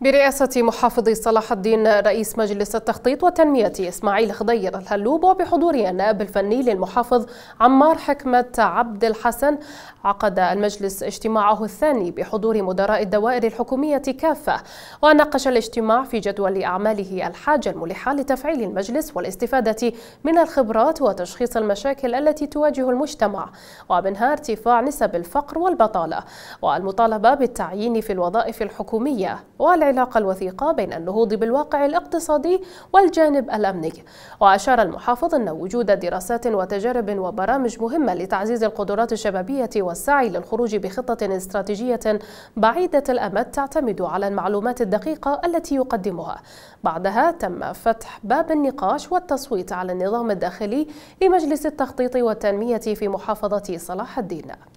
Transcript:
برئاسة محافظ صلاح الدين رئيس مجلس التخطيط والتنمية إسماعيل خضير الهلوب وبحضور النائب الفني للمحافظ عمار حكمة عبد الحسن عقد المجلس اجتماعه الثاني بحضور مدراء الدوائر الحكومية كافة وناقش الاجتماع في جدول أعماله الحاجة الملحة لتفعيل المجلس والاستفادة من الخبرات وتشخيص المشاكل التي تواجه المجتمع ومنها ارتفاع نسب الفقر والبطالة والمطالبة بالتعيين في الوظائف الحكومية والعناية العلاقة الوثيقة بين النهوض بالواقع الاقتصادي والجانب الأمني وأشار المحافظ أن وجود دراسات وتجارب وبرامج مهمة لتعزيز القدرات الشبابية والسعي للخروج بخطة استراتيجية بعيدة الأمد تعتمد على المعلومات الدقيقة التي يقدمها بعدها تم فتح باب النقاش والتصويت على النظام الداخلي لمجلس التخطيط والتنمية في محافظة صلاح الدين